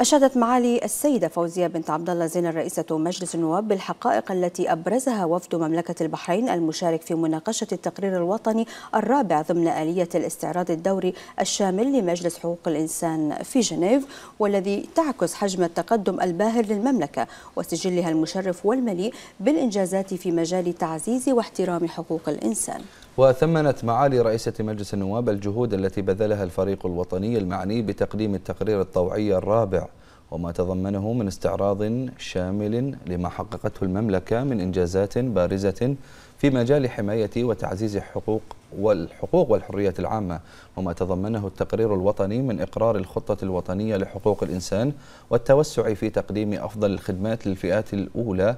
أشادت معالي السيدة فوزية بنت عبد الله زين رئيسة مجلس النواب بالحقائق التي أبرزها وفد مملكة البحرين المشارك في مناقشة التقرير الوطني الرابع ضمن آلية الاستعراض الدوري الشامل لمجلس حقوق الإنسان في جنيف والذي تعكس حجم التقدم الباهر للمملكة وسجلها المشرف والمليء بالإنجازات في مجال تعزيز واحترام حقوق الإنسان وثمنت معالي رئيسة مجلس النواب الجهود التي بذلها الفريق الوطني المعني بتقديم التقرير الطوعي الرابع وما تضمنه من استعراض شامل لما حققته المملكة من إنجازات بارزة في مجال حماية وتعزيز حقوق والحقوق والحريات العامة وما تضمنه التقرير الوطني من إقرار الخطة الوطنية لحقوق الإنسان والتوسع في تقديم أفضل الخدمات للفئات الأولى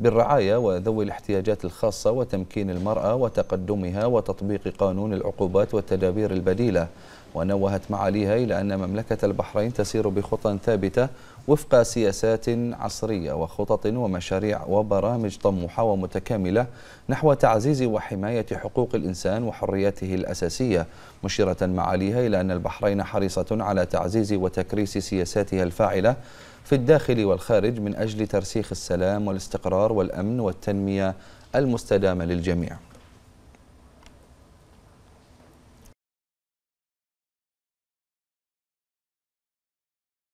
بالرعاية وذوي الاحتياجات الخاصة وتمكين المرأة وتقدمها وتطبيق قانون العقوبات والتدابير البديلة ونوهت معاليها إلى أن مملكة البحرين تسير بخطى ثابتة وفق سياسات عصرية وخطط ومشاريع وبرامج طموحة ومتكاملة نحو تعزيز وحماية حقوق الإنسان وحرياته الأساسية مشيرة معاليها إلى أن البحرين حريصة على تعزيز وتكريس سياساتها الفاعلة في الداخل والخارج من أجل ترسيخ السلام والاستقرار والأمن والتنمية المستدامة للجميع